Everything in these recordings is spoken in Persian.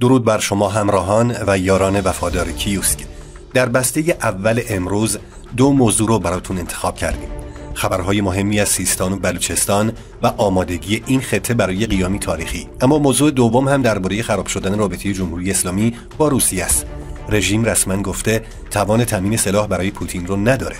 درود بر شما همراهان و یاران وفادار کیوسک در بسته اول امروز دو موضوع رو براتون انتخاب کردیم خبرهای مهمی از سیستان و بلوچستان و آمادگی این خطه برای قیامی تاریخی اما موضوع دوم هم درباره خراب شدن رابطه جمهوری اسلامی با روسیه است رژیم رسما گفته توان تامین سلاح برای پوتین رو نداره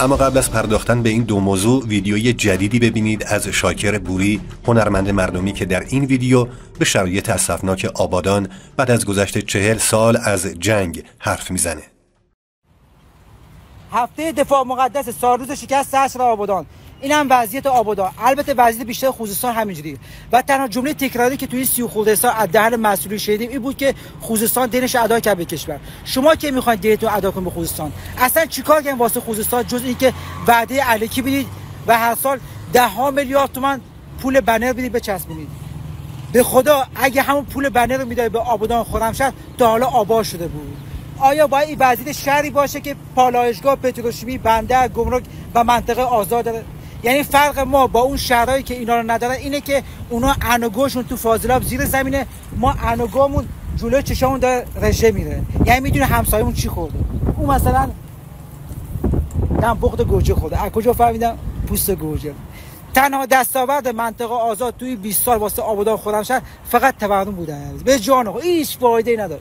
اما قبل از پرداختن به این دو موضوع ویدیوی جدیدی ببینید از شاکر بوری هنرمند مردمی که در این ویدیو به شرایط اصفناک آبادان بعد از گذشت چهل سال از جنگ حرف میزنه هفته دفاع مقدس روز شکست را آبادان هم وضعیت آبادا البته وضعیت بیشتر خوزستان همینجوری و تنها جمله تکراری که توی سی خوزستان از دهن مسئولی شدیم این بود که خوزستان دینش ادا کرد به کشور شما که میخواین دینتون ادا کنید به خوزستان اصلا چیکار کردن واسه خوزستان جز اینکه وعده علکی بدید و هر سال ده ها میلیارد تومان پول بنر بدید بچسبونید به خدا اگه همون پول بنر رو میداد به آبادان خرمشهر تا حالا آباد شده بود آیا باید این وضعیت شهری باشه که پالایشگاه پتروشیمی بندر گمرک و منطقه آزاد داره یعنی فرق ما با اون شهرهایی که اینا رو ندارن اینه که اونا انوگوشون تو فاضلاب زیر زمینه ما انوگامون جلو چشامون داره رژه میره یعنی میدونه همسایمون چی خورده اون مثلا دم بخت گوجه خورده از کجا فهمیدم پوست گوجه تنها دستاورد منطقه آزاد توی 20 سال واسه آبادان خودم شد فقط تورم بودن به جان هیچ فایده نداره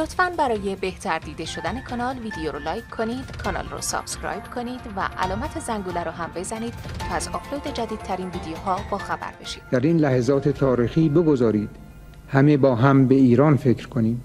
لطفا برای بهتر دیده شدن کانال ویدیو رو لایک کنید کانال رو سابسکرایب کنید و علامت زنگوله رو هم بزنید تا از آپلود جدیدترین ویدیوها با خبر بشید در این لحظات تاریخی بگذارید همه با هم به ایران فکر کنیم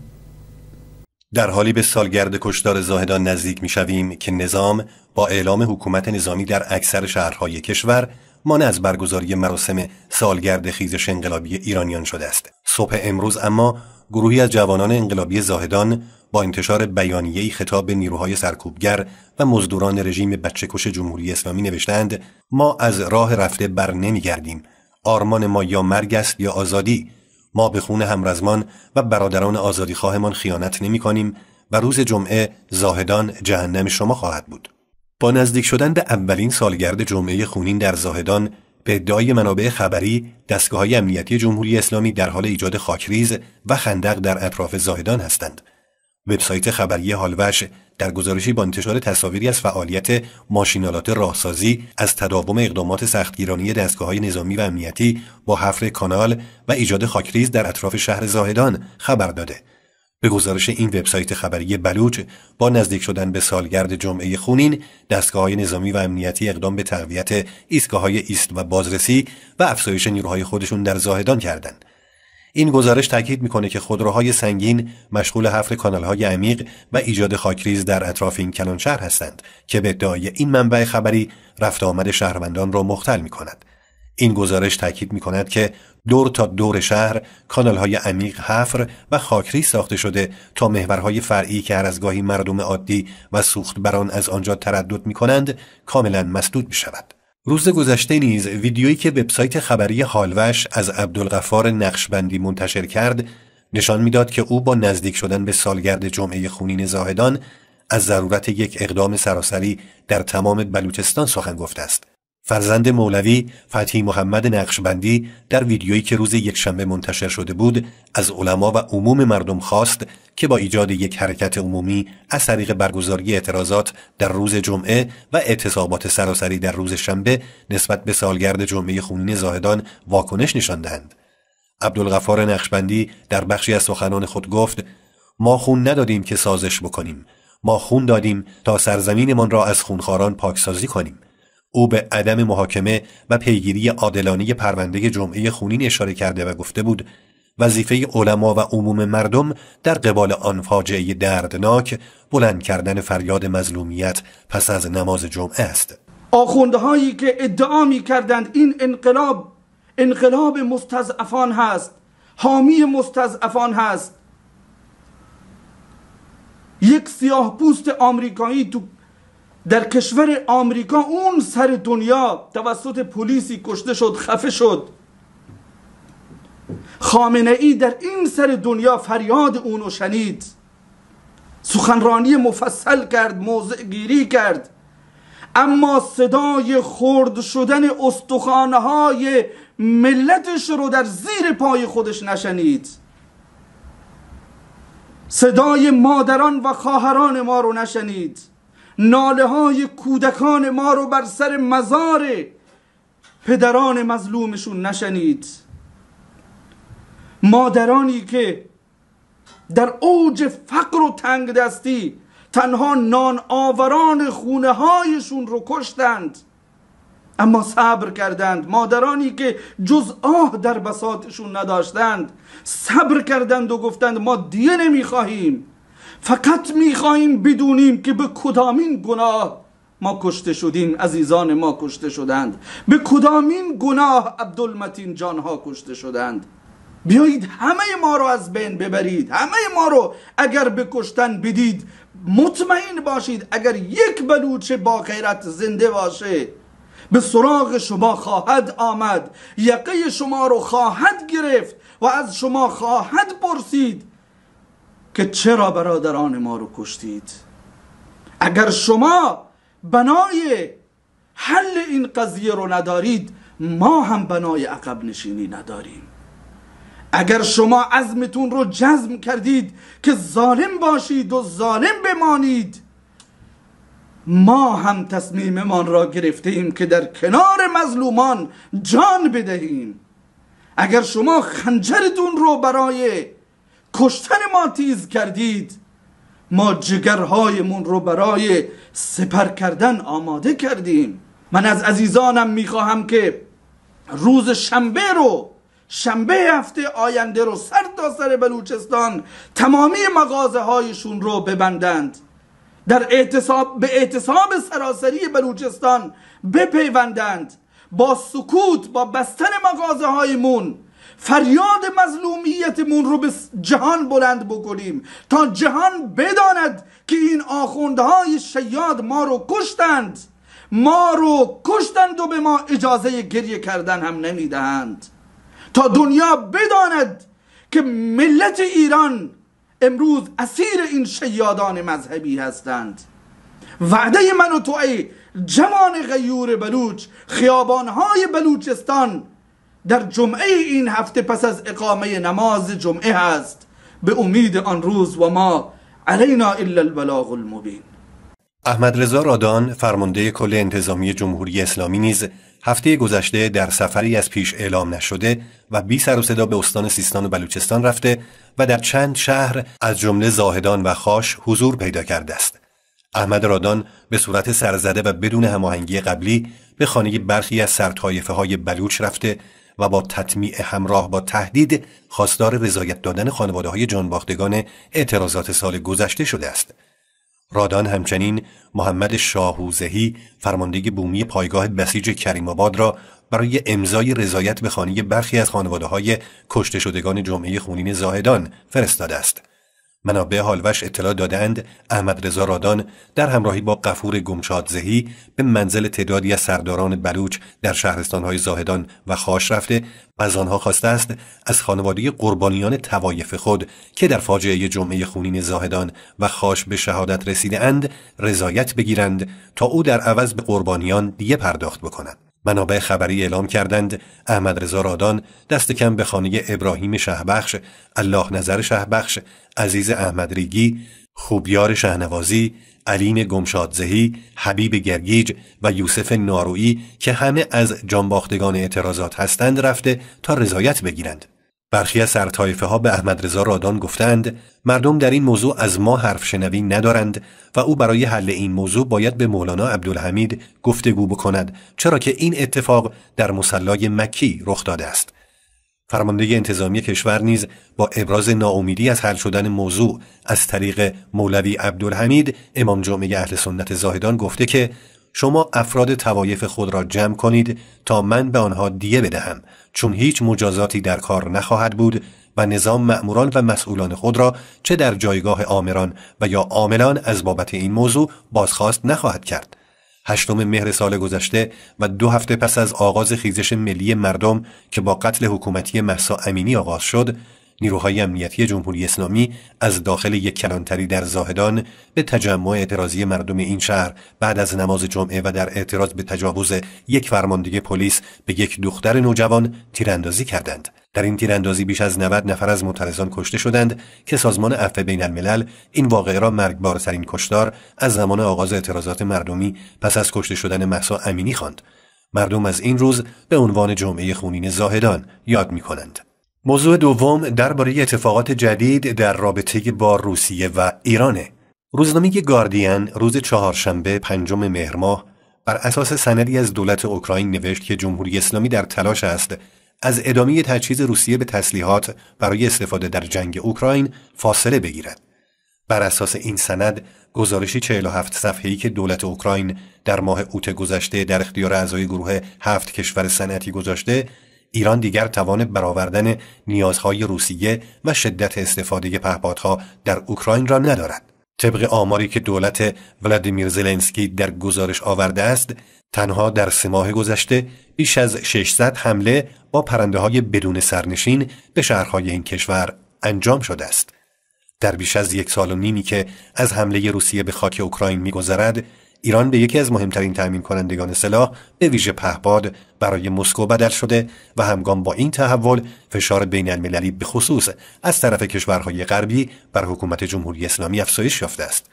در حالی به سالگرد کشدار زاهدان نزدیک می شویم که نظام با اعلام حکومت نظامی در اکثر شهرهای کشور مانع از برگزاری مراسم سالگرد خیزش انقلابی ایرانیان شده است صبح امروز اما گروهی از جوانان انقلابی زاهدان با انتشار بیانیه‌ای خطاب به نیروهای سرکوبگر و مزدوران رژیم بچهکش جمهوری اسلامی نوشتند ما از راه رفته بر نمیگردیم آرمان ما یا مرگ است یا آزادی ما به خون همرزمان و برادران آزادی آزادیخواهمان خیانت نمی کنیم و روز جمعه زاهدان جهنم شما خواهد بود با نزدیک شدن به اولین سالگرد جمعه خونین در زاهدان به ادعای منابع خبری دستگاه های امنیتی جمهوری اسلامی در حال ایجاد خاکریز و خندق در اطراف زاهدان هستند. وبسایت خبری هالوش در گزارشی با انتشار تصاویری از فعالیت ماشینالات راهسازی از تداوم اقدامات سختگیرانه دستگاه های نظامی و امنیتی با حفر کانال و ایجاد خاکریز در اطراف شهر زاهدان خبر داده به گزارش این وبسایت خبری بلوچ با نزدیک شدن به سالگرد جمعه خونین دستگاه های نظامی و امنیتی اقدام به تقویت ایستگاه های ایست و بازرسی و افزایش نیروهای خودشون در زاهدان کردند این گزارش تاکید میکنه که خودروهای سنگین مشغول حفر کانالهای عمیق و ایجاد خاکریز در اطراف این کلان شهر هستند که به ادعای این منبع خبری رفت آمد شهروندان را مختل میکند این گزارش تاکید می کند که دور تا دور شهر کانال های عمیق حفر و خاکری ساخته شده تا محورهای فرعی که هر از گاهی مردم عادی و بران از آنجا تردد می کنند کاملا مسدود می شود. روز گذشته نیز ویدیویی که وبسایت خبری حالوش از عبدالغفار نقشبندی منتشر کرد نشان میداد که او با نزدیک شدن به سالگرد جمعه خونین زاهدان از ضرورت یک اقدام سراسری در تمام بلوچستان سخن گفته است فرزند مولوی فتحی محمد نقشبندی در ویدیویی که روز یکشنبه منتشر شده بود از علما و عموم مردم خواست که با ایجاد یک حرکت عمومی از طریق برگزاری اعتراضات در روز جمعه و اعتصابات سراسری در روز شنبه نسبت به سالگرد جمعه خونین زاهدان واکنش نشان دهند عبدالغفار نقشبندی در بخشی از سخنان خود گفت ما خون ندادیم که سازش بکنیم ما خون دادیم تا سرزمینمان را از خونخواران پاکسازی کنیم او به عدم محاکمه و پیگیری عادلانه پرونده جمعه خونین اشاره کرده و گفته بود وظیفه علما و عموم مردم در قبال آن فاجعه دردناک بلند کردن فریاد مظلومیت پس از نماز جمعه است آخوندهایی که ادعا می کردند این انقلاب انقلاب مستضعفان هست حامی مستضعفان هست یک سیاه پوست آمریکایی تو در کشور آمریکا اون سر دنیا توسط پلیسی کشته شد خفه شد خامنه ای در این سر دنیا فریاد اونو شنید سخنرانی مفصل کرد موضع گیری کرد اما صدای خرد شدن استخانه های ملتش رو در زیر پای خودش نشنید صدای مادران و خواهران ما رو نشنید ناله های کودکان ما رو بر سر مزار پدران مظلومشون نشنید مادرانی که در اوج فقر و تنگ دستی تنها نان آوران خونه هایشون رو کشتند اما صبر کردند مادرانی که جز آه در بساتشون نداشتند صبر کردند و گفتند ما دیه نمیخواهیم فقط میخواهیم بدونیم که به کدامین گناه ما کشته شدیم عزیزان ما کشته شدند به کدامین گناه عبدالمتین جانها کشته شدند بیایید همه ما رو از بین ببرید همه ما رو اگر بکشتن بدید مطمئن باشید اگر یک بلوچه با غیرت زنده باشه به سراغ شما خواهد آمد یقه شما رو خواهد گرفت و از شما خواهد پرسید که چرا برادران ما رو کشتید اگر شما بنای حل این قضیه رو ندارید ما هم بنای عقب نشینی نداریم اگر شما عزمتون رو جزم کردید که ظالم باشید و ظالم بمانید ما هم تصمیممان را گرفته ایم که در کنار مظلومان جان بدهیم اگر شما خنجرتون رو برای کشتن ما تیز کردید ما جگرهایمون رو برای سپر کردن آماده کردیم من از عزیزانم میخواهم که روز شنبه رو شنبه هفته آینده رو سر تا سر بلوچستان تمامی مغازه هایشون رو ببندند در اعتصاب به اعتصاب سراسری بلوچستان بپیوندند با سکوت با بستن مغازه هایمون فریاد مظلومیتمون رو به جهان بلند بکنیم تا جهان بداند که این آخوندهای شیاد ما رو کشتند ما رو کشتند و به ما اجازه گریه کردن هم نمیدهند تا دنیا بداند که ملت ایران امروز اسیر این شیادان مذهبی هستند وعده من و تو ای جمان غیور بلوچ خیابانهای بلوچستان در جمعه این هفته پس از اقامه نماز جمعه هست به امید آن روز و ما علینا الا البلاغ المبین احمد رضا رادان فرمانده کل انتظامی جمهوری اسلامی نیز هفته گذشته در سفری از پیش اعلام نشده و بی سر و صدا به استان سیستان و بلوچستان رفته و در چند شهر از جمله زاهدان و خاش حضور پیدا کرده است. احمد رادان به صورت سرزده و بدون هماهنگی قبلی به خانه برخی از سرطایفه های بلوچ رفته و با تطمیع همراه با تهدید خواستار رضایت دادن خانواده های جانباختگان اعتراضات سال گذشته شده است. رادان همچنین محمد شاهوزهی فرمانده بومی پایگاه بسیج کریم آباد را برای امضای رضایت به خانی برخی از خانواده های کشته شدگان جمعه خونین زاهدان فرستاده است. منابع حالوش اطلاع دادند احمد رضا رادان در همراهی با قفور گمشادزهی به منزل تعدادی از سرداران بلوچ در شهرستانهای زاهدان و خاش رفته و از آنها خواسته است از خانواده قربانیان توایف خود که در فاجعه جمعه خونین زاهدان و خاش به شهادت رسیده اند رضایت بگیرند تا او در عوض به قربانیان دیه پرداخت بکند منابع خبری اعلام کردند احمد رضا رادان دست کم به خانه ابراهیم شهبخش، الله نظر شهبخش، عزیز احمد ریگی، خوبیار شهنوازی، علین گمشادزهی، حبیب گرگیج و یوسف نارویی که همه از جانباختگان اعتراضات هستند رفته تا رضایت بگیرند. برخی از سرطایفه ها به احمد رضا رادان گفتند مردم در این موضوع از ما حرف شنوی ندارند و او برای حل این موضوع باید به مولانا عبدالحمید گفتگو بکند چرا که این اتفاق در مسلای مکی رخ داده است فرمانده انتظامی کشور نیز با ابراز ناامیدی از حل شدن موضوع از طریق مولوی عبدالحمید امام جمعه اهل سنت زاهدان گفته که شما افراد توایف خود را جمع کنید تا من به آنها دیه بدهم چون هیچ مجازاتی در کار نخواهد بود و نظام مأموران و مسئولان خود را چه در جایگاه آمران و یا عاملان از بابت این موضوع بازخواست نخواهد کرد هشتم مهر سال گذشته و دو هفته پس از آغاز خیزش ملی مردم که با قتل حکومتی محسا امینی آغاز شد نیروهای امنیتی جمهوری اسلامی از داخل یک کلانتری در زاهدان به تجمع اعتراضی مردم این شهر بعد از نماز جمعه و در اعتراض به تجاوز یک فرمانده پلیس به یک دختر نوجوان تیراندازی کردند در این تیراندازی بیش از 90 نفر از معترضان کشته شدند که سازمان عفو بین الملل این واقعه را مرگبارترین کشتار از زمان آغاز اعتراضات مردمی پس از کشته شدن محسا امینی خواند مردم از این روز به عنوان جمعه خونین زاهدان یاد می موضوع دوم درباره اتفاقات جدید در رابطه با روسیه و ایرانه. روزنامه گاردین روز چهارشنبه پنجم مهر ماه بر اساس سندی از دولت اوکراین نوشت که جمهوری اسلامی در تلاش است از ادامه تجهیز روسیه به تسلیحات برای استفاده در جنگ اوکراین فاصله بگیرد. بر اساس این سند گزارشی 47 صفحه‌ای که دولت اوکراین در ماه اوت گذشته در اختیار اعضای گروه هفت کشور صنعتی گذاشته ایران دیگر توان برآوردن نیازهای روسیه و شدت استفاده پهپادها در اوکراین را ندارد. طبق آماری که دولت ولادیمیر زلنسکی در گزارش آورده است، تنها در سه ماه گذشته بیش از 600 حمله با پرنده های بدون سرنشین به شهرهای این کشور انجام شده است. در بیش از یک سال و نیمی که از حمله روسیه به خاک اوکراین می‌گذرد، ایران به یکی از مهمترین تأمین کنندگان سلاح به ویژه پهباد برای مسکو بدل شده و همگام با این تحول فشار بین المللی به خصوص از طرف کشورهای غربی بر حکومت جمهوری اسلامی افزایش یافته است.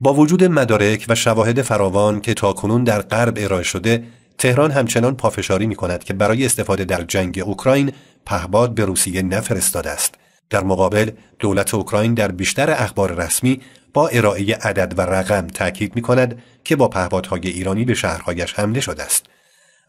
با وجود مدارک و شواهد فراوان که تاکنون در غرب ارائه شده تهران همچنان پافشاری می کند که برای استفاده در جنگ اوکراین پهباد به روسیه نفرستاده است. در مقابل دولت اوکراین در بیشتر اخبار رسمی با ارائه عدد و رقم تاکید می کند که با پهپادهای ایرانی به شهرهایش حمله شده است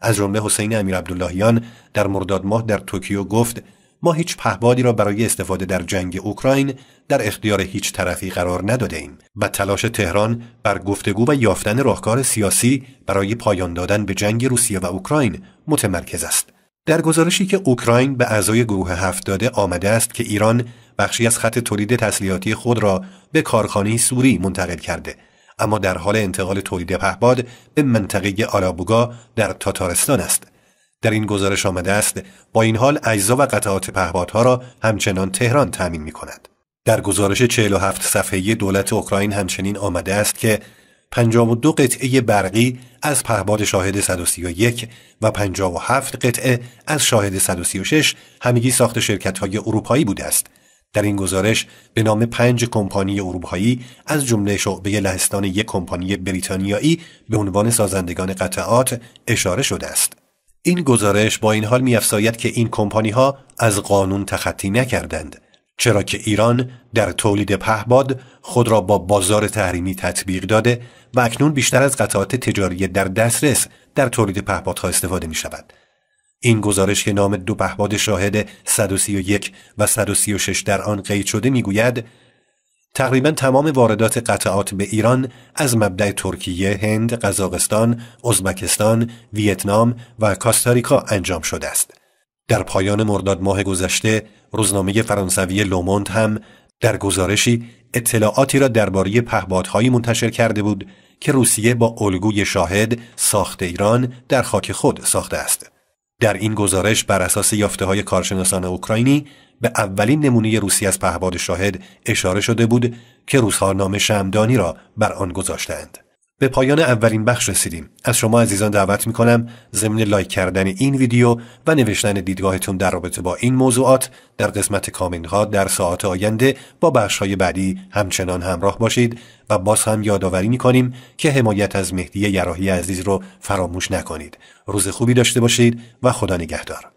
از جمله حسین امیر عبداللهیان در مرداد ماه در توکیو گفت ما هیچ پهبادی را برای استفاده در جنگ اوکراین در اختیار هیچ طرفی قرار نداده ایم و تلاش تهران بر گفتگو و یافتن راهکار سیاسی برای پایان دادن به جنگ روسیه و اوکراین متمرکز است. در گزارشی که اوکراین به اعضای گروه هفت داده آمده است که ایران بخشی از خط تولید تسلیحاتی خود را به کارخانه سوری منتقل کرده اما در حال انتقال تولید پهباد به منطقه آلابوگا در تاتارستان است در این گزارش آمده است با این حال اجزا و قطعات پهبادها را همچنان تهران تأمین می کند. در گزارش 47 صفحه دولت اوکراین همچنین آمده است که 52 قطعه برقی از پهباد شاهد 131 و 57 قطعه از شاهد 136 همگی ساخت شرکت های اروپایی بوده است در این گزارش به نام پنج کمپانی اروپایی از جمله شعبه لهستان یک کمپانی بریتانیایی به عنوان سازندگان قطعات اشاره شده است. این گزارش با این حال میافزاید که این کمپانی ها از قانون تخطی نکردند چرا که ایران در تولید پهباد خود را با بازار تحریمی تطبیق داده و اکنون بیشتر از قطعات تجاری در دسترس در تولید پهبادها استفاده می شود. این گزارش که نام دو پهباد شاهد 131 و 136 در آن قید شده میگوید تقریبا تمام واردات قطعات به ایران از مبدع ترکیه، هند، قزاقستان، ازبکستان، ویتنام و کاستاریکا انجام شده است. در پایان مرداد ماه گذشته، روزنامه فرانسوی لوموند هم در گزارشی اطلاعاتی را درباره پهبادهایی منتشر کرده بود که روسیه با الگوی شاهد ساخت ایران در خاک خود ساخته است. در این گزارش بر اساس یافته های کارشناسان اوکراینی به اولین نمونه روسی از پهباد شاهد اشاره شده بود که روزها نام شمدانی را بر آن گذاشتند. به پایان اولین بخش رسیدیم. از شما عزیزان دعوت می کنم ضمن لایک کردن این ویدیو و نوشتن دیدگاهتون در رابطه با این موضوعات در قسمت کامنت ها در ساعات آینده با بخش های بعدی همچنان همراه باشید و باز هم یادآوری می که حمایت از مهدی یراحی عزیز رو فراموش نکنید. روز خوبی داشته باشید و خدا نگهدار.